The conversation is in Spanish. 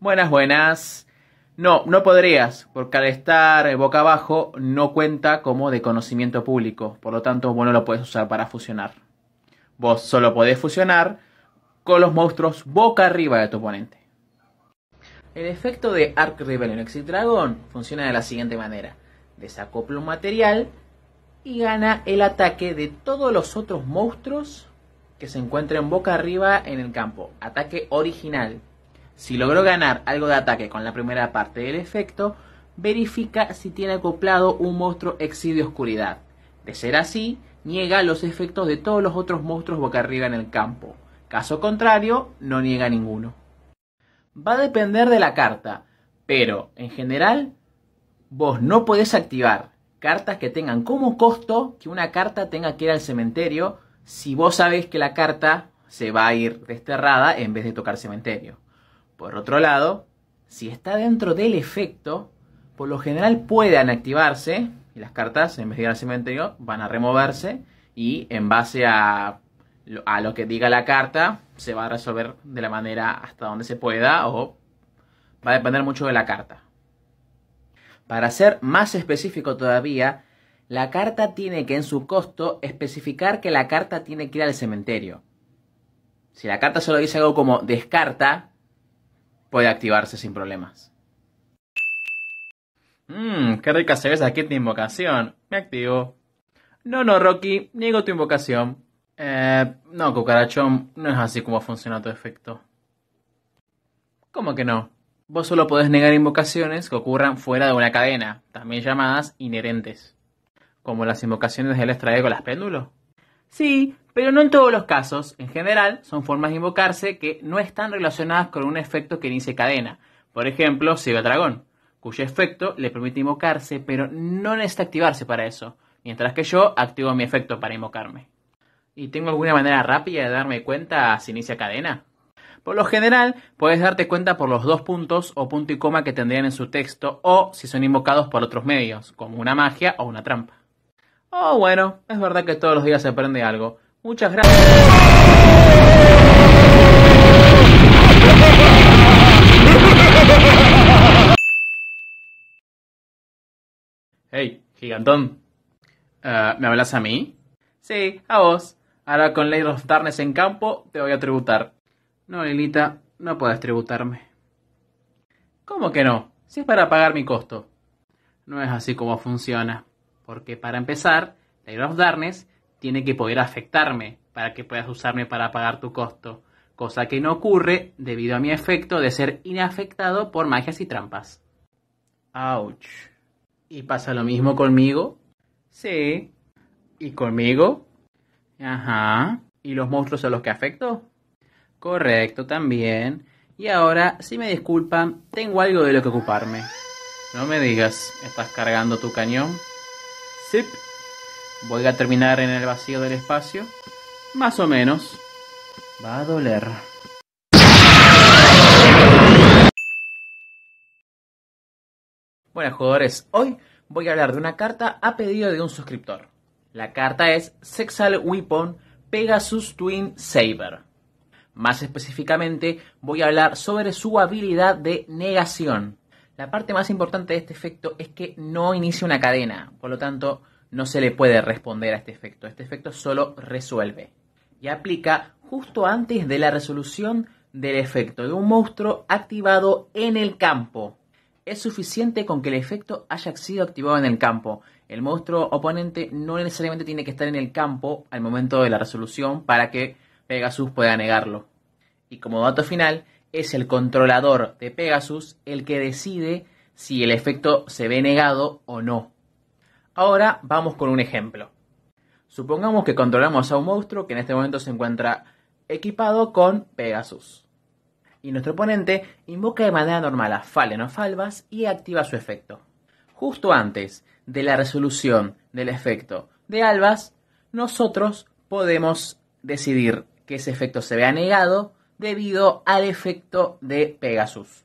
Buenas, buenas. No, no podrías, porque al estar boca abajo no cuenta como de conocimiento público, por lo tanto vos no lo puedes usar para fusionar. Vos solo podés fusionar con los monstruos boca arriba de tu oponente. El efecto de Arc Rebellion Exit Dragon funciona de la siguiente manera. Desacopla un material y gana el ataque de todos los otros monstruos que se encuentren boca arriba en el campo. Ataque original, si logró ganar algo de ataque con la primera parte del efecto, verifica si tiene acoplado un monstruo exilio oscuridad. De ser así, niega los efectos de todos los otros monstruos boca arriba en el campo. Caso contrario, no niega ninguno. Va a depender de la carta, pero en general, vos no podés activar cartas que tengan como costo que una carta tenga que ir al cementerio si vos sabés que la carta se va a ir desterrada en vez de tocar cementerio. Por otro lado, si está dentro del efecto, por lo general puedan activarse y las cartas, en vez de ir al cementerio, van a removerse y en base a, a lo que diga la carta, se va a resolver de la manera hasta donde se pueda o va a depender mucho de la carta. Para ser más específico todavía, la carta tiene que en su costo especificar que la carta tiene que ir al cementerio. Si la carta solo dice algo como descarta, puede activarse sin problemas. Mmm, qué rica se ve aquí mi invocación. Me activo. No, no, Rocky, niego tu invocación. Eh, no, cucarachón, no es así como funciona tu efecto. ¿Cómo que no? Vos solo podés negar invocaciones que ocurran fuera de una cadena, también llamadas inherentes. Como las invocaciones del estrago con las péndulos. Sí, pero no en todos los casos, en general, son formas de invocarse que no están relacionadas con un efecto que inicie cadena. Por ejemplo, a Dragón, cuyo efecto le permite invocarse, pero no necesita activarse para eso, mientras que yo activo mi efecto para invocarme. ¿Y tengo alguna manera rápida de darme cuenta si inicia cadena? Por lo general, puedes darte cuenta por los dos puntos o punto y coma que tendrían en su texto o si son invocados por otros medios, como una magia o una trampa. Oh, bueno, es verdad que todos los días se aprende algo, Muchas gracias. Hey, gigantón. Eh, ¿Me hablas a mí? Sí, a vos. Ahora con Ley of Darkness en campo te voy a tributar. No, Lilita, no puedes tributarme. ¿Cómo que no? Si es para pagar mi costo. No es así como funciona. Porque para empezar, Ley of Darkness tiene que poder afectarme para que puedas usarme para pagar tu costo, cosa que no ocurre debido a mi efecto de ser inafectado por magias y trampas. Ouch. ¿Y pasa lo mismo conmigo? Sí. ¿Y conmigo? Ajá. ¿Y los monstruos a los que afecto? Correcto, también. Y ahora, si me disculpan, tengo algo de lo que ocuparme. No me digas, ¿estás cargando tu cañón? Zip. Voy a terminar en el vacío del espacio. Más o menos. Va a doler. Buenas jugadores, hoy voy a hablar de una carta a pedido de un suscriptor. La carta es Sexal Weapon Pegasus Twin Saber. Más específicamente voy a hablar sobre su habilidad de negación. La parte más importante de este efecto es que no inicia una cadena, por lo tanto no se le puede responder a este efecto. Este efecto solo resuelve y aplica justo antes de la resolución del efecto de un monstruo activado en el campo. Es suficiente con que el efecto haya sido activado en el campo. El monstruo oponente no necesariamente tiene que estar en el campo al momento de la resolución para que Pegasus pueda negarlo. Y como dato final, es el controlador de Pegasus el que decide si el efecto se ve negado o no. Ahora vamos con un ejemplo. Supongamos que controlamos a un monstruo que en este momento se encuentra equipado con Pegasus. Y nuestro oponente invoca de manera normal a Fallen o y activa su efecto. Justo antes de la resolución del efecto de Albas, nosotros podemos decidir que ese efecto se vea negado debido al efecto de Pegasus.